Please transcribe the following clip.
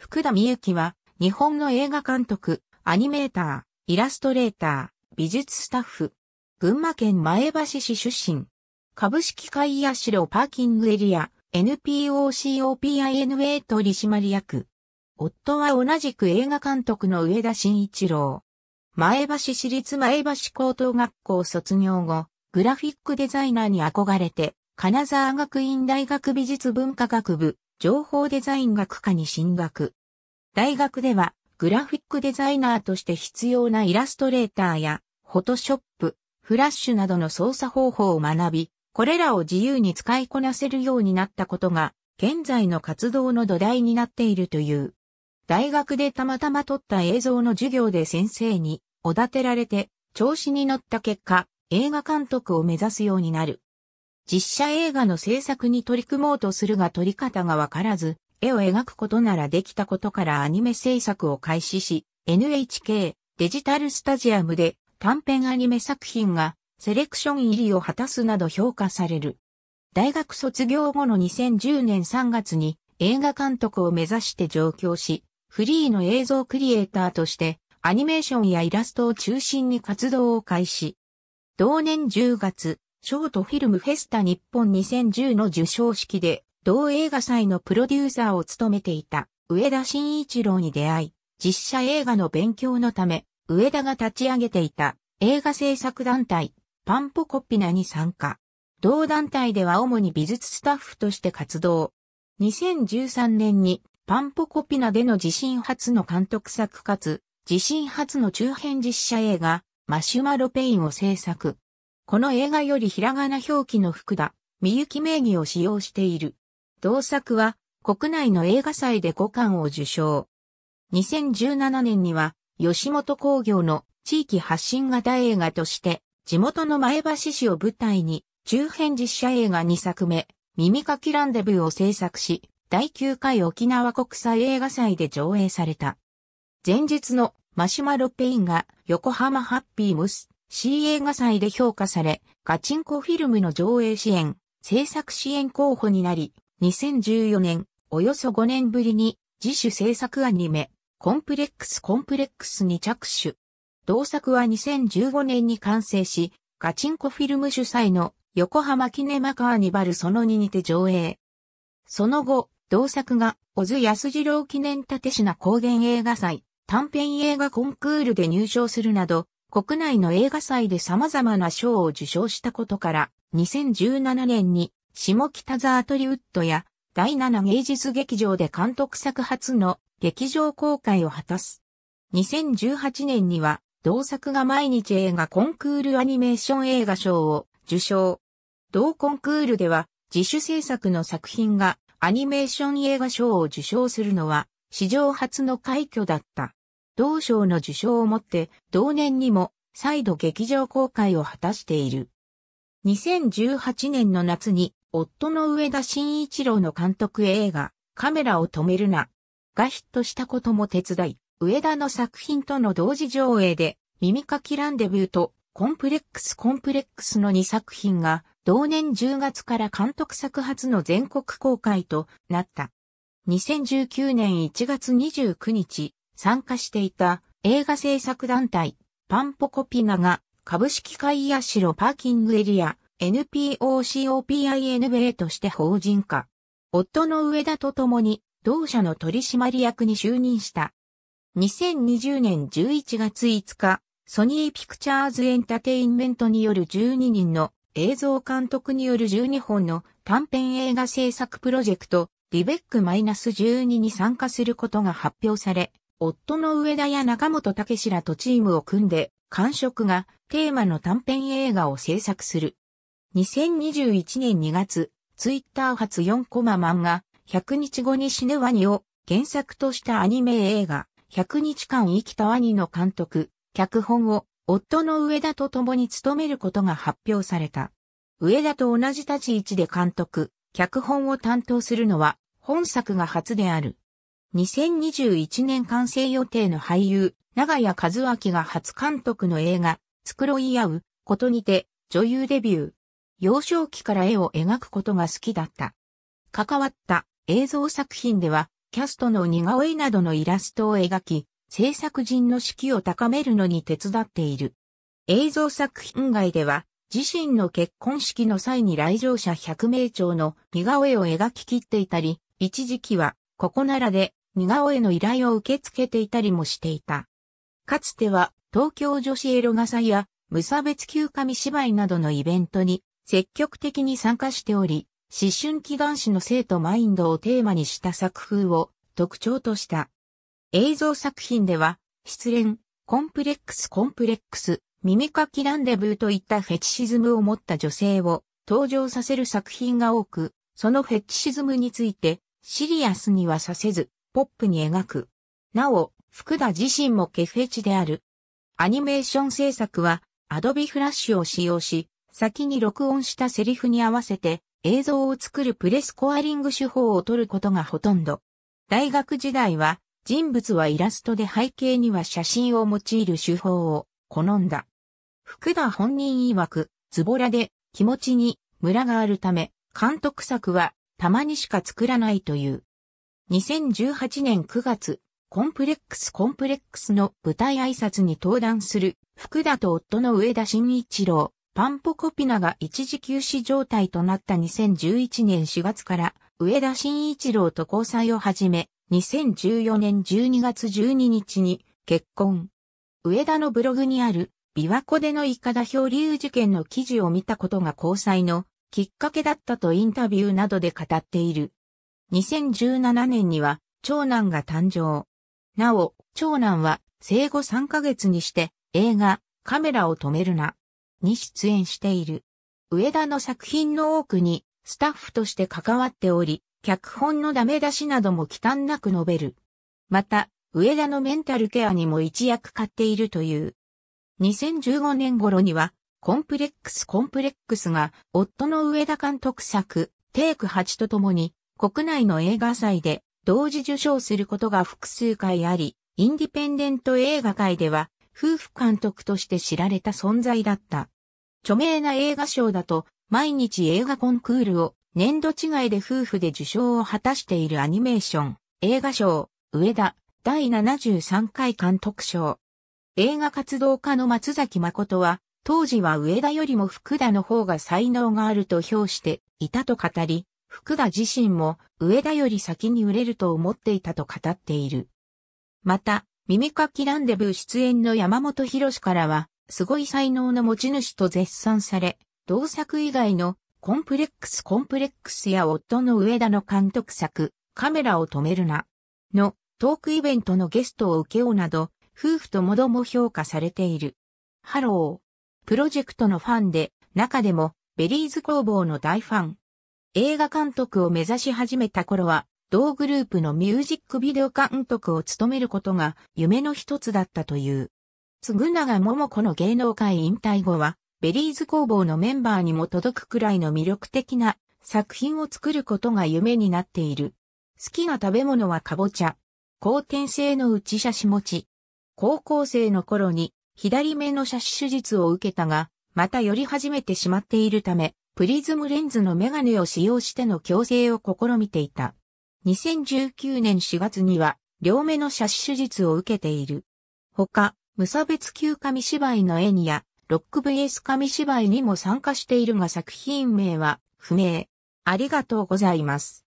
福田美幸は、日本の映画監督、アニメーター、イラストレーター、美術スタッフ、群馬県前橋市出身、株式会社パーキングエリア、NPOCOPINA 取締役。夫は同じく映画監督の上田慎一郎。前橋市立前橋高等学校卒業後、グラフィックデザイナーに憧れて、金沢学院大学美術文化学部、情報デザイン学科に進学。大学ではグラフィックデザイナーとして必要なイラストレーターやフォトショップ、フラッシュなどの操作方法を学び、これらを自由に使いこなせるようになったことが現在の活動の土台になっているという。大学でたまたま撮った映像の授業で先生におだてられて調子に乗った結果、映画監督を目指すようになる。実写映画の制作に取り組もうとするが撮り方がわからず、絵を描くことならできたことからアニメ制作を開始し、NHK デジタルスタジアムで短編アニメ作品がセレクション入りを果たすなど評価される。大学卒業後の2010年3月に映画監督を目指して上京し、フリーの映像クリエイターとしてアニメーションやイラストを中心に活動を開始。同年10月、ショートフィルムフェスタ日本2010の受賞式で同映画祭のプロデューサーを務めていた上田慎一郎に出会い、実写映画の勉強のため、上田が立ち上げていた映画制作団体、パンポコッピナに参加。同団体では主に美術スタッフとして活動。2013年にパンポコピナでの自身初の監督作かつ、自身初の中編実写映画、マシュマロペインを制作。この映画よりひらがな表記の福田、みゆき名義を使用している。同作は国内の映画祭で5巻を受賞。2017年には吉本工業の地域発信型映画として地元の前橋市を舞台に中編実写映画2作目耳かきランデブーを制作し第9回沖縄国際映画祭で上映された。前日のマシュマロペインが横浜ハッピームス C 映画祭で評価されガチンコフィルムの上映支援制作支援候補になり、2014年、およそ5年ぶりに自主制作アニメ、コンプレックスコンプレックスに着手。同作は2015年に完成し、ガチンコフィルム主催の横浜キネマカーニバルその2にて上映。その後、同作が小津安二郎記念立品高原映画祭、短編映画コンクールで入賞するなど、国内の映画祭で様々な賞を受賞したことから、2017年に下北沢トリウッドや第7芸術劇場で監督作初の劇場公開を果たす。2018年には同作が毎日映画コンクールアニメーション映画賞を受賞。同コンクールでは自主制作の作品がアニメーション映画賞を受賞するのは史上初の快挙だった。同賞の受賞をもって同年にも再度劇場公開を果たしている。2018年の夏に夫の上田慎一郎の監督映画、カメラを止めるな、がヒットしたことも手伝い、上田の作品との同時上映で、耳かきランデューと、コンプレックスコンプレックスの2作品が、同年10月から監督作発の全国公開となった。2019年1月29日、参加していた映画制作団体、パンポコピナが、株式会社パーキングエリア、NPOCOPIN 米として法人化。夫の上田と共に、同社の取締役に就任した。2020年11月5日、ソニーピクチャーズエンタテインメントによる12人の映像監督による12本の短編映画制作プロジェクト、リベック -12 に参加することが発表され、夫の上田や中本武志らとチームを組んで、感触がテーマの短編映画を制作する。2021年2月、ツイッター発4コマ漫画、100日後に死ぬワニを原作としたアニメ映画、100日間生きたワニの監督、脚本を夫の上田と共に務めることが発表された。上田と同じ立ち位置で監督、脚本を担当するのは本作が初である。2021年完成予定の俳優、長谷和明が初監督の映画、つくろい合うことにて女優デビュー。幼少期から絵を描くことが好きだった。関わった映像作品では、キャストの似顔絵などのイラストを描き、制作人の士気を高めるのに手伝っている。映像作品外では、自身の結婚式の際に来場者100名超の似顔絵を描き切っていたり、一時期は、ここならで似顔絵の依頼を受け付けていたりもしていた。かつては、東京女子エロ画祭や無差別休暇見芝居などのイベントに積極的に参加しており、思春期男子の生徒マインドをテーマにした作風を特徴とした。映像作品では、失恋、コンプレックスコンプレックス、耳かきランデブーといったフェチシズムを持った女性を登場させる作品が多く、そのフェチシズムについてシリアスにはさせず、ポップに描く。なお、福田自身もケフェチである。アニメーション制作は、アドビフラッシュを使用し、先に録音したセリフに合わせて映像を作るプレスコアリング手法を取ることがほとんど。大学時代は人物はイラストで背景には写真を用いる手法を好んだ。福田本人曰く、ズボラで気持ちにムラがあるため、監督作はたまにしか作らないという。2018年9月、コンプレックスコンプレックスの舞台挨拶に登壇する福田と夫の上田慎一郎、パンポコピナが一時休止状態となった2011年4月から上田慎一郎と交際を始め、2014年12月12日に結婚。上田のブログにある琵琶湖でのイカダ漂流事件の記事を見たことが交際のきっかけだったとインタビューなどで語っている。2017年には長男が誕生。なお、長男は生後3ヶ月にして映画カメラを止めるなに出演している。上田の作品の多くにスタッフとして関わっており、脚本のダメ出しなども忌憚なく述べる。また、上田のメンタルケアにも一役買っているという。2015年頃には、コンプレックスコンプレックスが、夫の上田監督作、テイク8とともに、国内の映画祭で同時受賞することが複数回あり、インディペンデント映画界では、夫婦監督として知られた存在だった。著名な映画賞だと、毎日映画コンクールを年度違いで夫婦で受賞を果たしているアニメーション、映画賞、上田、第73回監督賞。映画活動家の松崎誠は、当時は上田よりも福田の方が才能があると評していたと語り、福田自身も上田より先に売れると思っていたと語っている。また、耳かきランデブー出演の山本博士からは、すごい才能の持ち主と絶賛され、同作以外のコンプレックスコンプレックスや夫の上田の監督作、カメラを止めるな、のトークイベントのゲストを受けようなど、夫婦ともども評価されている。ハロー。プロジェクトのファンで、中でもベリーズ工房の大ファン。映画監督を目指し始めた頃は、同グループのミュージックビデオ監督を務めることが夢の一つだったという。嗣永桃子の芸能界引退後は、ベリーズ工房のメンバーにも届くくらいの魅力的な作品を作ることが夢になっている。好きな食べ物はかぼちゃ。後天性の内写し持ち。高校生の頃に左目の写し手術を受けたが、また寄り始めてしまっているため、プリズムレンズのメガネを使用しての矯正を試みていた。2019年4月には、両目の射死手術を受けている。ほか、無差別級紙芝居の絵にや、ロック VS 紙芝居にも参加しているが作品名は不明。ありがとうございます。